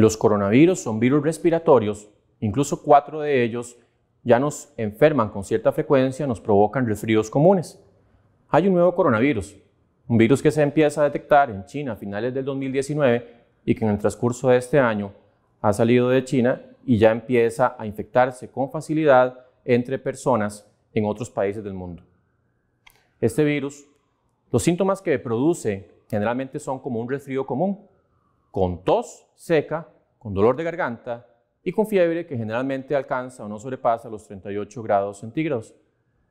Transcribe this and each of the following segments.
Los coronavirus son virus respiratorios, incluso cuatro de ellos ya nos enferman con cierta frecuencia, nos provocan resfríos comunes. Hay un nuevo coronavirus, un virus que se empieza a detectar en China a finales del 2019 y que en el transcurso de este año ha salido de China y ya empieza a infectarse con facilidad entre personas en otros países del mundo. Este virus, los síntomas que produce generalmente son como un resfrío común, con tos seca, con dolor de garganta y con fiebre que generalmente alcanza o no sobrepasa los 38 grados centígrados.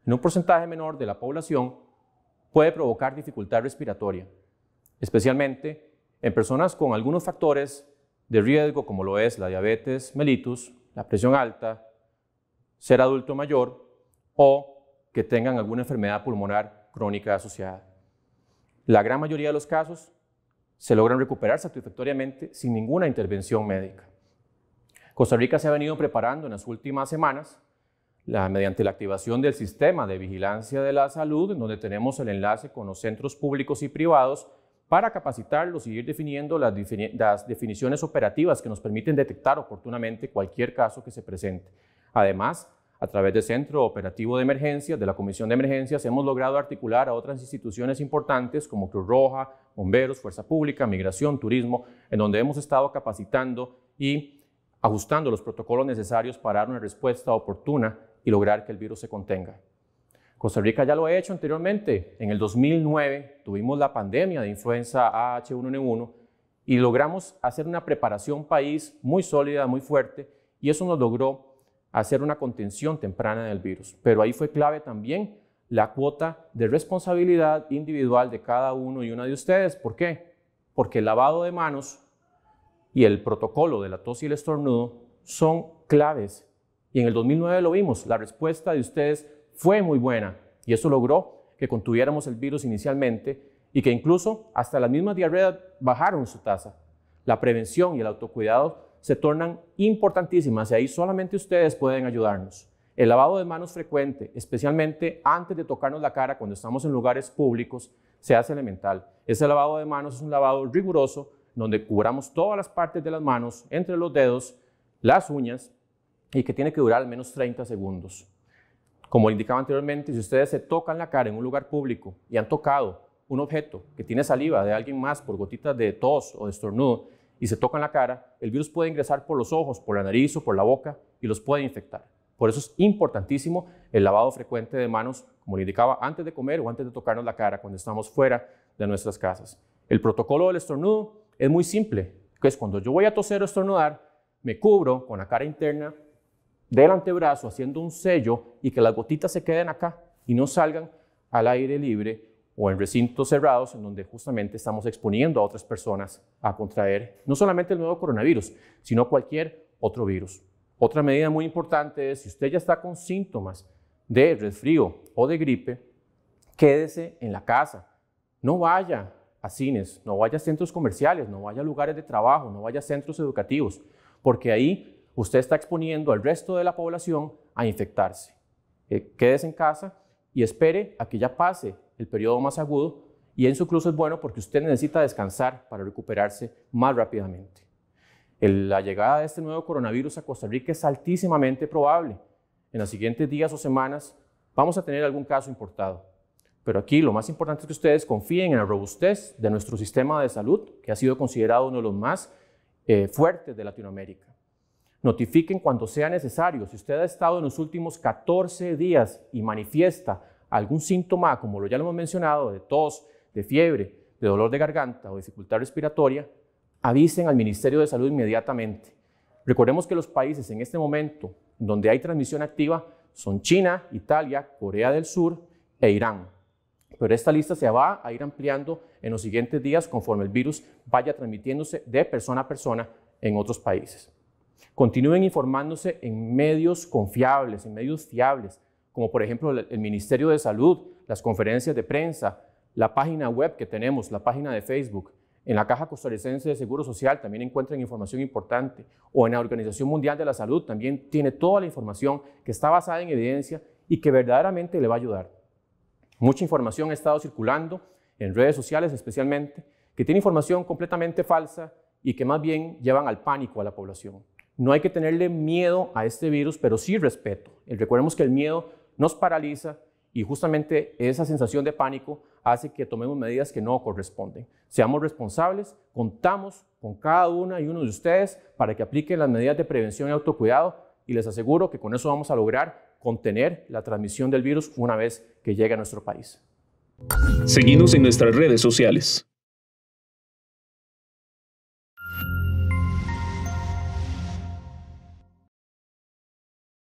En un porcentaje menor de la población puede provocar dificultad respiratoria, especialmente en personas con algunos factores de riesgo como lo es la diabetes mellitus, la presión alta, ser adulto mayor o que tengan alguna enfermedad pulmonar crónica asociada. La gran mayoría de los casos se logran recuperar satisfactoriamente sin ninguna intervención médica. Costa Rica se ha venido preparando en las últimas semanas mediante la activación del sistema de vigilancia de la salud, en donde tenemos el enlace con los centros públicos y privados para capacitarlos y ir definiendo las definiciones operativas que nos permiten detectar oportunamente cualquier caso que se presente. Además, a través del Centro Operativo de Emergencias, de la Comisión de Emergencias, hemos logrado articular a otras instituciones importantes como Cruz Roja, Bomberos, Fuerza Pública, Migración, Turismo, en donde hemos estado capacitando y ajustando los protocolos necesarios para dar una respuesta oportuna y lograr que el virus se contenga. Costa Rica ya lo ha hecho anteriormente. En el 2009 tuvimos la pandemia de influenza h 1 n 1 y logramos hacer una preparación país muy sólida, muy fuerte, y eso nos logró hacer una contención temprana del virus. Pero ahí fue clave también la cuota de responsabilidad individual de cada uno y una de ustedes. ¿Por qué? Porque el lavado de manos y el protocolo de la tos y el estornudo son claves. Y en el 2009 lo vimos, la respuesta de ustedes fue muy buena y eso logró que contuviéramos el virus inicialmente y que incluso hasta las mismas diarreas bajaron su tasa. La prevención y el autocuidado se tornan importantísimas y ahí solamente ustedes pueden ayudarnos. El lavado de manos frecuente, especialmente antes de tocarnos la cara cuando estamos en lugares públicos, se hace elemental. Ese lavado de manos es un lavado riguroso donde cubramos todas las partes de las manos, entre los dedos, las uñas y que tiene que durar al menos 30 segundos. Como indicaba anteriormente, si ustedes se tocan la cara en un lugar público y han tocado un objeto que tiene saliva de alguien más por gotitas de tos o de estornudo, y se tocan la cara, el virus puede ingresar por los ojos, por la nariz o por la boca y los puede infectar. Por eso es importantísimo el lavado frecuente de manos, como le indicaba, antes de comer o antes de tocarnos la cara cuando estamos fuera de nuestras casas. El protocolo del estornudo es muy simple, que es cuando yo voy a toser o estornudar, me cubro con la cara interna del antebrazo haciendo un sello y que las gotitas se queden acá y no salgan al aire libre o en recintos cerrados, en donde justamente estamos exponiendo a otras personas a contraer no solamente el nuevo coronavirus, sino cualquier otro virus. Otra medida muy importante es, si usted ya está con síntomas de resfrío o de gripe, quédese en la casa. No vaya a cines, no vaya a centros comerciales, no vaya a lugares de trabajo, no vaya a centros educativos, porque ahí usted está exponiendo al resto de la población a infectarse. Eh, quédese en casa, y espere a que ya pase el periodo más agudo y en incluso es bueno porque usted necesita descansar para recuperarse más rápidamente. la llegada de este nuevo coronavirus a Costa Rica es altísimamente probable. En los siguientes días o semanas vamos a tener algún caso importado. Pero aquí lo más importante es que ustedes confíen en la robustez de nuestro sistema de salud, que ha sido considerado uno de los más eh, fuertes de Latinoamérica. Notifiquen cuando sea necesario. Si usted ha estado en los últimos 14 días y manifiesta algún síntoma, como lo ya lo hemos mencionado, de tos, de fiebre, de dolor de garganta o dificultad respiratoria, avisen al Ministerio de Salud inmediatamente. Recordemos que los países en este momento donde hay transmisión activa son China, Italia, Corea del Sur e Irán. Pero esta lista se va a ir ampliando en los siguientes días conforme el virus vaya transmitiéndose de persona a persona en otros países. Continúen informándose en medios confiables, en medios fiables, como por ejemplo el Ministerio de Salud, las conferencias de prensa, la página web que tenemos, la página de Facebook. En la Caja Costarricense de Seguro Social también encuentran información importante. O en la Organización Mundial de la Salud también tiene toda la información que está basada en evidencia y que verdaderamente le va a ayudar. Mucha información ha estado circulando en redes sociales especialmente, que tiene información completamente falsa y que más bien llevan al pánico a la población. No hay que tenerle miedo a este virus, pero sí respeto. Eh, recordemos que el miedo nos paraliza y justamente esa sensación de pánico hace que tomemos medidas que no corresponden. Seamos responsables, contamos con cada una y uno de ustedes para que apliquen las medidas de prevención y autocuidado y les aseguro que con eso vamos a lograr contener la transmisión del virus una vez que llegue a nuestro país. Seguimos en nuestras redes sociales.